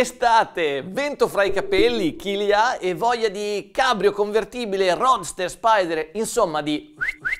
Estate, vento fra i capelli, chi li ha e voglia di cabrio convertibile, roadster, spider, insomma di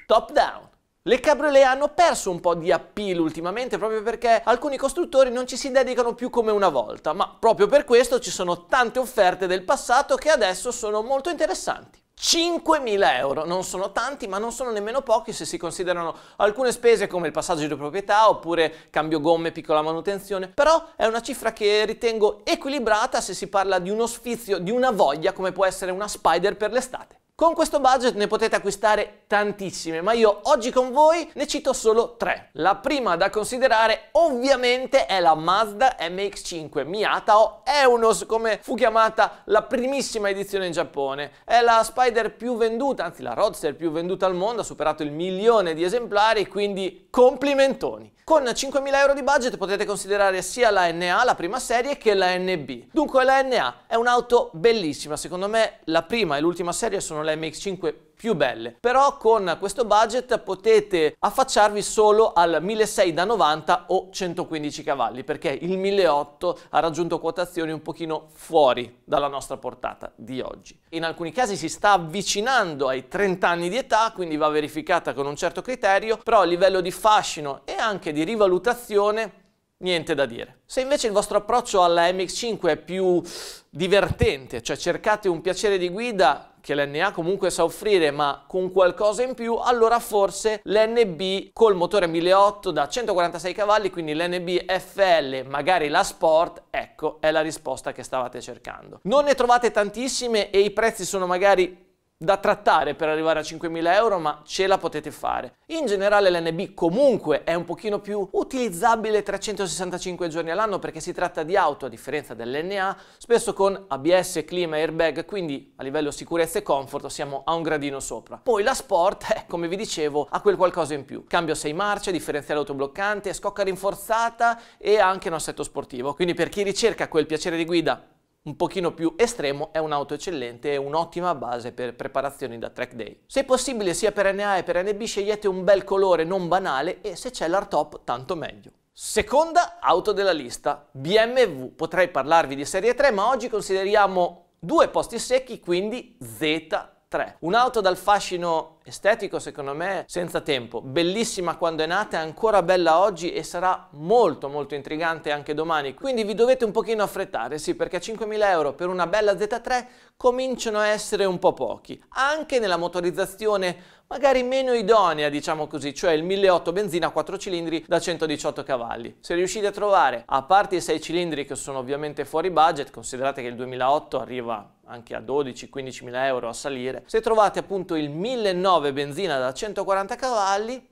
top down. Le cabriolet hanno perso un po' di appeal ultimamente proprio perché alcuni costruttori non ci si dedicano più come una volta, ma proprio per questo ci sono tante offerte del passato che adesso sono molto interessanti. 5.000 euro, non sono tanti ma non sono nemmeno pochi se si considerano alcune spese come il passaggio di proprietà oppure cambio gomme, piccola manutenzione, però è una cifra che ritengo equilibrata se si parla di uno sfizio, di una voglia come può essere una spider per l'estate. Con questo budget ne potete acquistare tantissime, ma io oggi con voi ne cito solo tre. La prima da considerare ovviamente è la Mazda MX5 Miata o Eunos come fu chiamata la primissima edizione in Giappone. È la Spider più venduta, anzi la Roadster più venduta al mondo, ha superato il milione di esemplari, quindi complimentoni. Con 5.000 euro di budget potete considerare sia la NA, la prima serie, che la NB. Dunque la NA è un'auto bellissima, secondo me la prima e l'ultima serie sono le la MX5 più belle. Però con questo budget potete affacciarvi solo al 1600 da 90 o 115 cavalli, perché il 1800 ha raggiunto quotazioni un pochino fuori dalla nostra portata di oggi. In alcuni casi si sta avvicinando ai 30 anni di età, quindi va verificata con un certo criterio, però a livello di fascino e anche di rivalutazione niente da dire. Se invece il vostro approccio alla MX5 è più divertente, cioè cercate un piacere di guida che l'NA comunque sa offrire ma con qualcosa in più, allora forse l'NB col motore 1.8 da 146 cavalli, quindi l'NB FL, magari la Sport, ecco, è la risposta che stavate cercando. Non ne trovate tantissime e i prezzi sono magari da trattare per arrivare a 5.000 euro, ma ce la potete fare. In generale l'NB comunque è un pochino più utilizzabile 365 giorni all'anno perché si tratta di auto, a differenza dell'NA, spesso con ABS, clima, airbag, quindi a livello sicurezza e comfort siamo a un gradino sopra. Poi la Sport, eh, come vi dicevo, ha quel qualcosa in più. Cambio 6 marce, differenziale autobloccante, scocca rinforzata e anche un assetto sportivo. Quindi per chi ricerca quel piacere di guida un pochino più estremo è un'auto eccellente e un'ottima base per preparazioni da track day. Se possibile sia per NA e per NB scegliete un bel colore non banale e se c'è l'hardtop tanto meglio. Seconda auto della lista, BMW. Potrei parlarvi di serie 3 ma oggi consideriamo due posti secchi quindi Z 3. Un'auto dal fascino estetico, secondo me, senza tempo, bellissima quando è nata, è ancora bella oggi e sarà molto molto intrigante anche domani. Quindi vi dovete un pochino affrettare, sì, perché 5.000 euro per una bella Z3 cominciano a essere un po' pochi, anche nella motorizzazione magari meno idonea, diciamo così, cioè il 1.800 benzina a 4 cilindri da 118 cavalli. Se riuscite a trovare, a parte i 6 cilindri che sono ovviamente fuori budget, considerate che il 2008 arriva anche a 12-15 mila euro a salire, se trovate appunto il 1009 benzina da 140 cavalli,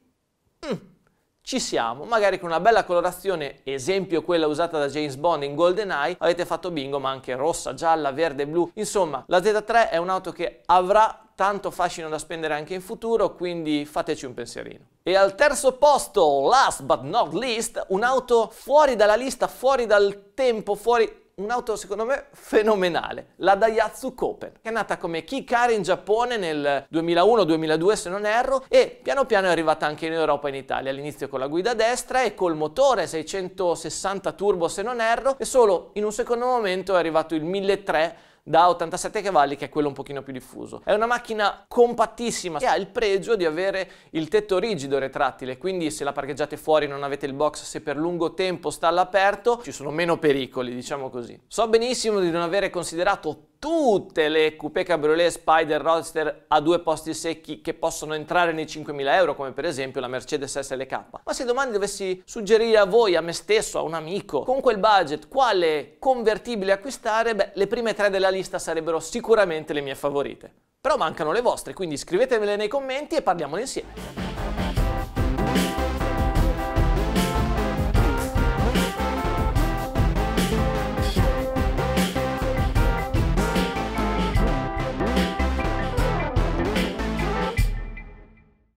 mm, ci siamo, magari con una bella colorazione, esempio quella usata da James Bond in GoldenEye, avete fatto bingo, ma anche rossa, gialla, verde, blu. Insomma, la Z3 è un'auto che avrà tanto fascino da spendere anche in futuro, quindi fateci un pensierino. E al terzo posto, last but not least, un'auto fuori dalla lista, fuori dal tempo, fuori un'auto secondo me fenomenale, la Daihatsu Copen, che è nata come Kikari in Giappone nel 2001-2002 se non erro e piano piano è arrivata anche in Europa e in Italia, all'inizio con la guida destra e col motore 660 turbo se non erro e solo in un secondo momento è arrivato il 1300 da 87 cavalli che è quello un pochino più diffuso. È una macchina compattissima e ha il pregio di avere il tetto rigido retrattile, quindi se la parcheggiate fuori non avete il box, se per lungo tempo sta all'aperto ci sono meno pericoli, diciamo così. So benissimo di non avere considerato tutte le coupé cabriolet Spider Roadster a due posti secchi che possono entrare nei 5.000 euro, come per esempio la Mercedes SLK. Ma se domani dovessi suggerire a voi, a me stesso, a un amico, con quel budget, quale convertibile acquistare, beh, le prime tre della lista sarebbero sicuramente le mie favorite. Però mancano le vostre, quindi scrivetemele nei commenti e parliamone insieme.